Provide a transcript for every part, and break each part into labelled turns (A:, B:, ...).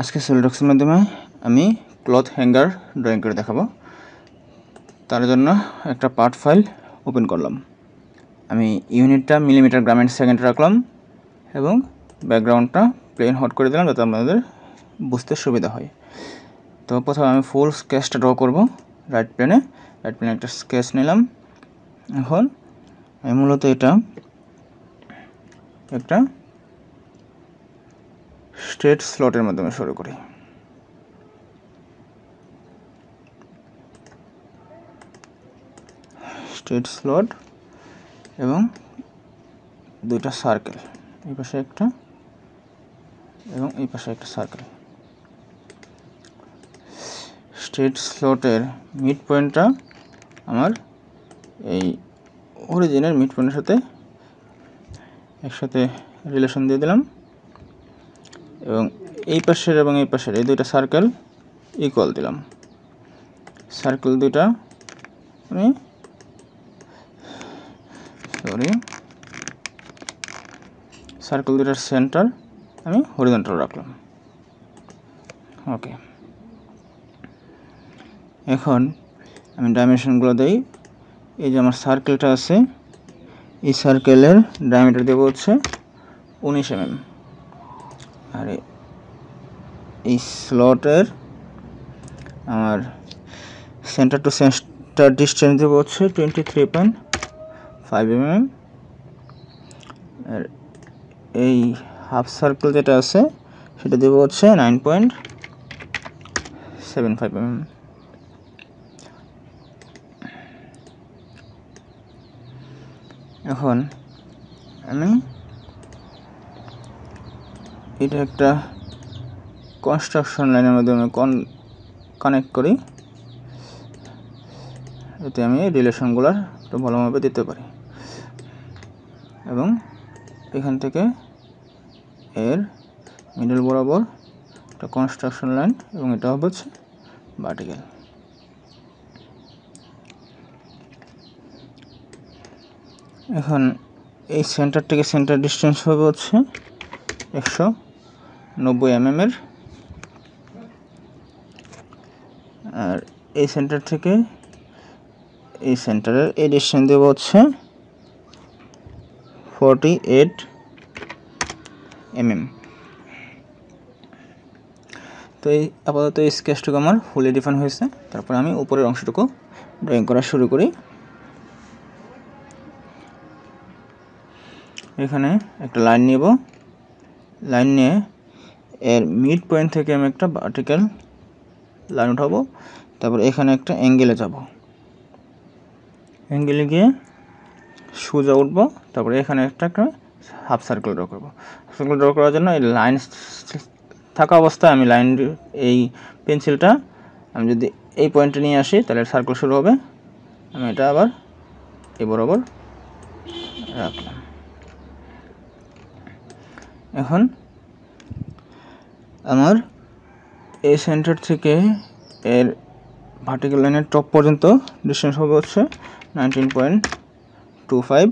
A: আজকে সেলডক্সের মাধ্যমে আমি ক্লথ হ্যাঙ্গার ড্রয়িং করে দেখাবো তার জন্য একটা পার্ট ফাইল ওপেন করলাম আমি ইউনিটটা মিলিমিটার গ্রামেন্ট সেকেন্ড রাখলাম এবং ব্যাকগ্রাউন্ডটা প্লেন হট করে দিলাম যাতে আমাদের বুঝতে সুবিধা হয় তো প্রথমে আমি ফুল স্কেচটা ড্র করব রাইট প্লেনে রাইট প্লেনে একটা স্কেচ নিলাম এখন আমি মূলত এটা একটা স্ট্রেট স্লটের মাধ্যমে শুরু করি স্ট্রেট স্লট এবং দুইটা সার্কেল এই পাশে একটা এবং এই পাশে একটা সার্কেল স্ট্রেট স্লটের মিড পয়েন্টটা আমার এই অরিজিনের মিড পয়েন্টের সাথে একসাথে রিলেশন দিয়ে দিলাম এবং এই পাশের এবং এই পাশের এই দুইটা সার্কেল ইকুয়াল দিলাম সার্কেল দুইটা মানে, আমি সরি সার্কেল দুইটার সেন্টার আমি হরিজন্টাল রাখলাম ওকে এখন আমি ডাইমেনশনগুলো দিই এই যে আমার সার্কেলটা আছে এই সার্কেলের ডায়ামিটার দেবো হচ্ছে উনিশ এম mm। Mm। আর এই স্লটের আমার সেন্টার টু সেন্টার ডিস্টেন্স দেবো হচ্ছে twenty three point five M M আর এই হাফ সার্কেল যেটা আছে সেটা দেবো হচ্ছে nine point seven five M M এখন আমি এটা একটা কনস্ট্রাকশন লাইনের মাধ্যমে কন কানেক্ট করি এতে আমি রিলেশনগুলোর একটু ভালোভাবে দিতে পারি এবং এখান থেকে এর মিডল বরাবর একটা কনস্ট্রাকশন লাইন এবং এটা হবে হচ্ছে ভার্টিক্যাল এখন এই সেন্টার থেকে সেন্টার ডিস্টেন্স হবে হচ্ছে একশো নব্বই mm এমএমের আর এই সেন্টার থেকে এই সেন্টারের এই ডিস্টেন্স দেব হচ্ছে ফর্টি এইট এমএম তো এই আপাতত এই স্কেচটুকু আমার ফুলে ডিফাইন হয়েছে তারপর আমি উপরের অংশটুকু ড্রয়িং করা শুরু করি এখানে একটা লাইন নেব লাইন নিয়ে এর মিড পয়েন্ট থেকে আমি একটা ভার্টিক্যাল লাইন উঠাবো তারপর এখানে একটা অ্যাঙ্গেলে যাব অ্যাঙ্গেলে গিয়ে সোজা উঠবো তারপরে এখানে একটা একটা হাফ সার্কেল ড্র করবো হাফ সার্কেল ড্র করার জন্য এই লাইন থাকা অবস্থায় আমি লাইন এই পেন্সিলটা আমি যদি এই পয়েন্টে নিয়ে আসি তাহলে সার্কেল শুরু হবে আমি এটা আবার এ বরাবর রাখলাম এখন আমার এই সেন্টার থেকে এর ভার্টিক্যাল লাইনের টপ পর্যন্ত ডিস্টেন্স হবে হচ্ছে নাইনটিন পয়েন্ট টু ফাইভ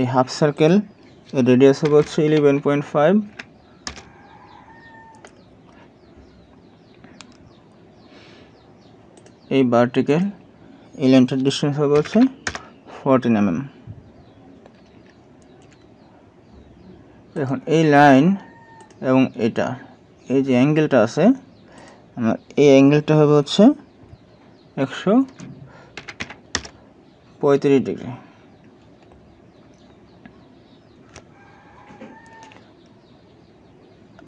A: এই হাফ সার্কেল এর রেডিয়াস হবে হচ্ছে ইলেভেন পয়েন্ট ফাইভ এই বার্টিক্যাল এই লেন্টের ডিস্টেন্স হবে হচ্ছে ফোরটিন এমএম mm. দেখুন এই লাইন এবং এটা এই যে অ্যাঙ্গেলটা আছে আমার এই অ্যাঙ্গেলটা হবে হচ্ছে একশো পঁয়ত্রিশ ডিগ্রি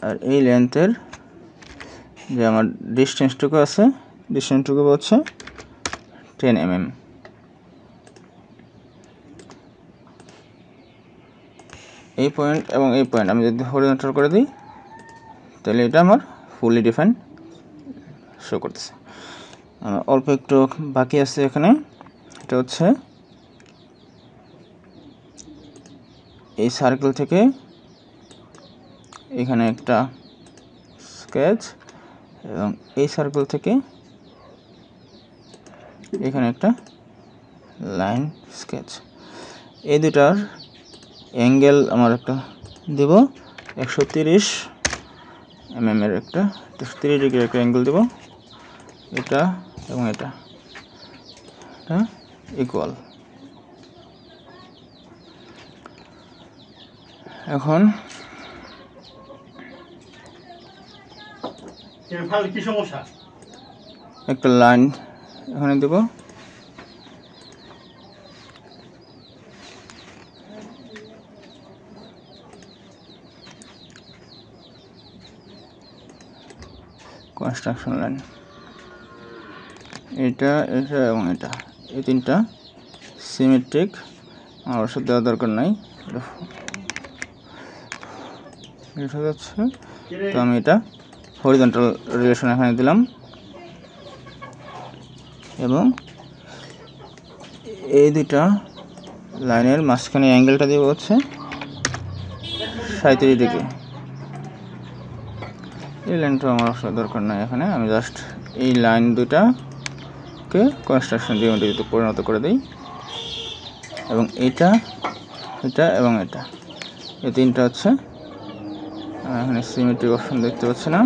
A: আর এই লেন্থের যে আমার ডিস্টেন্সটুকু আছে ডিস্টেন্সটুকু হচ্ছে টেন এম এম এই পয়েন্ট এবং এই পয়েন্ট আমি যদি হরিজন্টাল করে দিই তাহলে এটা আমার ফুলি ডিফাইন শো করতেছে অল্প একটু বাকি আছে এখানে এটা হচ্ছে এই সার্কেল থেকে এখানে একটা স্কেচ এবং এই সার্কেল থেকে এখানে একটা লাইন স্কেচ এই দুটার অ্যাঙ্গেল আমার একটা দেব একশো তিরিশ এমএমের mm এর একটা একশো তিরিশ ডিগ্রি একটা অ্যাঙ্গেল দেব এটা এবং এটা হ্যাঁ ইকুয়াল এখন একটা লাইন এখানে দেবো কনস্ট্রাকশন লাইন এটা এটা এবং এটা এই তিনটা সিমেট্রিক আমার ওষুধ দেওয়ার দরকার নাই এটা যাচ্ছে তো আমি এটা হরিজেন্টাল রিলেশন এখানে দিলাম এবং এই দুটা লাইনের মাঝখানে অ্যাঙ্গেলটা দিয়ে হচ্ছে সাঁত্রিশ ডিগ্রি এই লাইনটা আমার আসলে দরকার নাই এখানে আমি জাস্ট এই লাইন কে কনস্ট্রাকশন যদি পরিণত করে দিই এবং এটা এটা এবং এটা এই তিনটা হচ্ছে এখানে সিমেট্রিক অপশন দেখতে পাচ্ছি না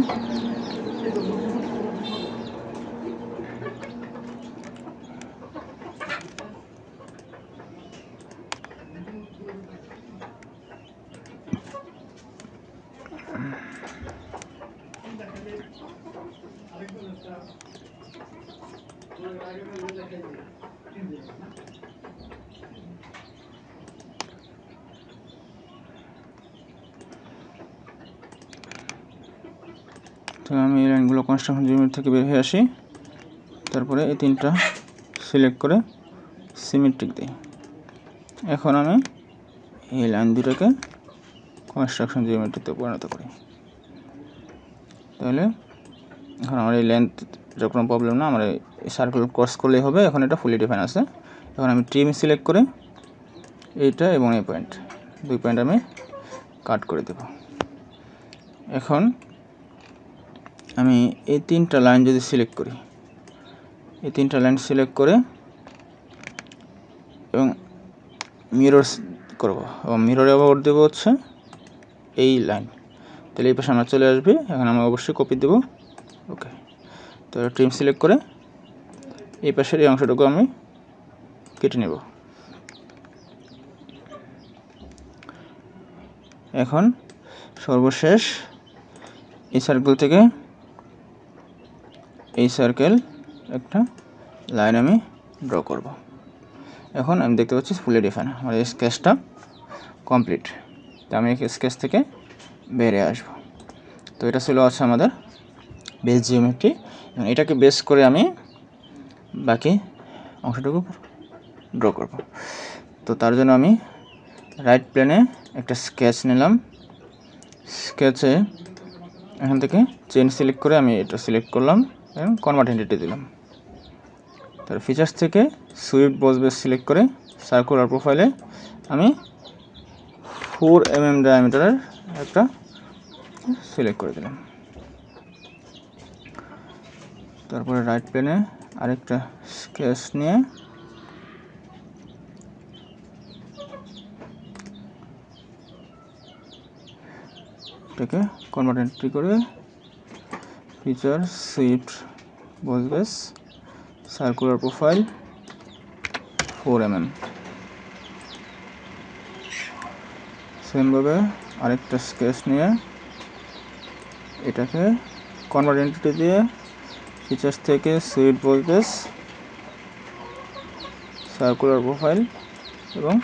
A: আমি এই লাইনগুলো কনস্ট্রাকশন জিমেন্ট থেকে বের হয়ে আসি তারপরে এই তিনটা সিলেক্ট করে সিমেন্ট্রিক দিই এখন আমি এই লাইন দুটাকে কনস্ট্রাকশন জিওমেট্রিতে পরিণত করি তাহলে এখন আমার এই লেন্থ এটার কোনো প্রবলেম না আমার এই সার্কুল ক্রস করলেই হবে এখন এটা ফুলি ডিফাইন আছে এখন আমি ট্রিম সিলেক্ট করে এইটা এবং এই পয়েন্ট দুই পয়েন্ট আমি কাট করে দেব এখন আমি এই তিনটা লাইন যদি সিলেক্ট করি এই তিনটা লাইন সিলেক্ট করে এবং মিরর করব এবং মিররে আবার দেবো হচ্ছে এই লাইন তাহলে এই পাশে আমার চলে আসবে এখন আমি অবশ্যই কপি দেবো ওকে তো ট্রিম সিলেক্ট করে এই পাশের এই অংশটুকু আমি কেটে নেব এখন সর্বশেষ এই সার্কেল থেকে এই সার্কেল একটা লাইন আমি ড্র করব এখন আমি দেখতে পাচ্ছি ফুলে ডিফাইন আমার এই স্কেচটা কমপ্লিট তো আমি স্কেচ থেকে বেরিয়ে আসব তো এটা ছিল আছে আমাদের বেস জিওমেট্রি এটাকে বেস করে আমি বাকি অংশটুকু ড্র করব তো তার জন্য আমি রাইট প্লেনে একটা স্কেচ নিলাম স্কেচে এখান থেকে চেন সিলেক্ট করে আমি এটা সিলেক্ট করলাম এবং কনভার্ট দিলাম তার ফিচার্স থেকে সুইফট বস বেস সিলেক্ট করে সার্কুলার প্রোফাইলে আমি ফোর এম এম ডায়ামিটারের একটা সিলেক্ট করে দিলাম তারপরে রাইট প্লেনে আরেকটা স্কেচ নিয়ে এটাকে কনভার্ট এন্ট্রি করে feature swift boss base circular profile four M M সেমভাবে আরেকটা স্কেচ নিয়ে এটাকে কনভার্ট এন্ট্রিটি দিয়ে ফিচার্স থেকে সুইট ভোল্টেজ সার্কুলার প্রোফাইল এবং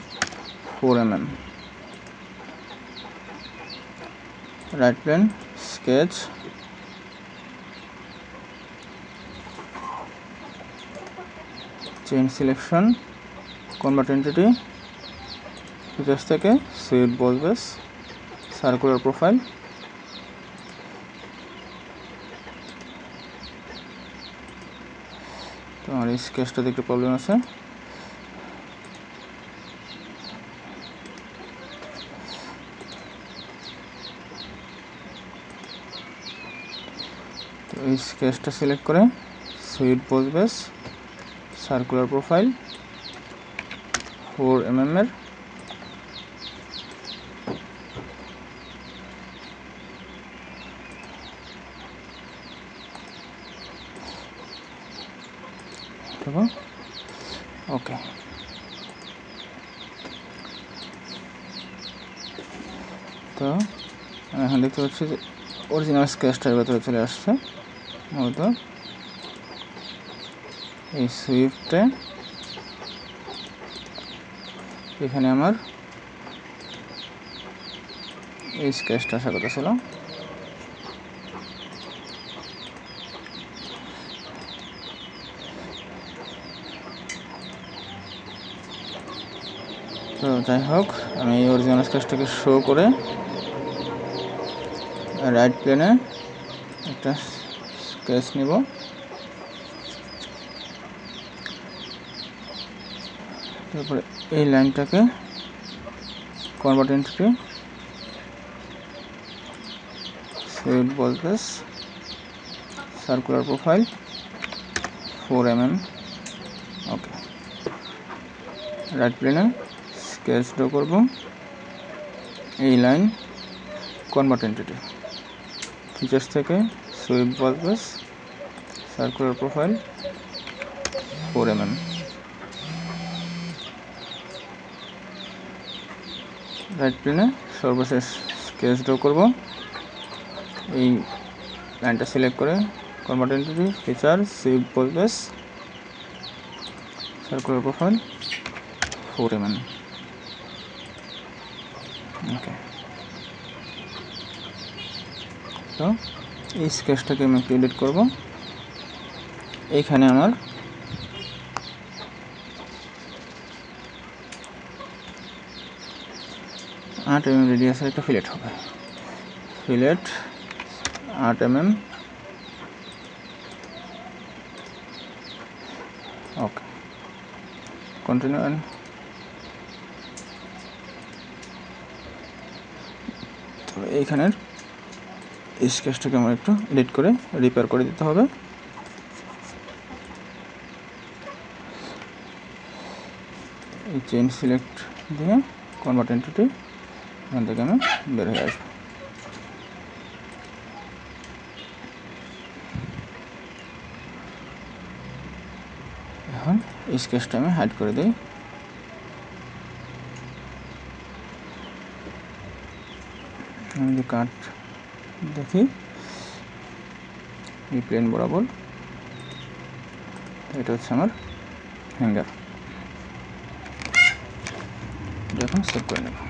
A: four M M right plane sketch chain selection convert features থেকে সুইট ভোল্টেজ সার্কুলার প্রোফাইল তো আমার স্কেচটাতে একটু প্রবলেম আছে তো এই স্কেচটা সিলেক্ট করে sweet base circular profile four এমএমের এর তো এখন দেখতে পাচ্ছি যে অরিজিনাল স্কেচটার ভেতরে চলে আসছে মূলত এই সুইফটে এখানে আমার এই স্কেচটা আসার কথা ছিল তো যাই হোক আমি অরিজিনাল স্কেচটাকে শো করে রাইট প্লেনে একটা স্কেচ নিব তারপরে এই লাইনটাকে কনভার্টেন্টকে সেভ বলতেস circular profile four M M okay right প্লেনে স্কেচ ড্র করব এই লাইন কনভার্টেন্টিটি ফিচার্স থেকে sweep purpose circular profile four M right প্লেনে সর্বশেষ স্কেচ ড্র করব এই লাইনটা সিলেক্ট করে convert entity feature sweep purpose circular profile four M okay তো এই স্কেচটাকে আমি একটু এডিট করবো এইখানে আমার আট এম এম রেডিয়াসের একটা ফিলেট হবে ফিলেট আট M M okay continue and এইখানের স্কেচটাকে আমার একটু এডিট করে রিপেয়ার করে দিতে হবে এই চেন সিলেক্ট দিয়ে কনভার্ট এন্টিটি এখান থেকে আমি বের হয়ে আসবো এখন স্কেচটা আমি হাইড করে দিই আমি যে কাঠ দেখি এই প্লেন বরাবর এটা হচ্ছে আমার হ্যাঙ্গার এখন সেভ করে নেব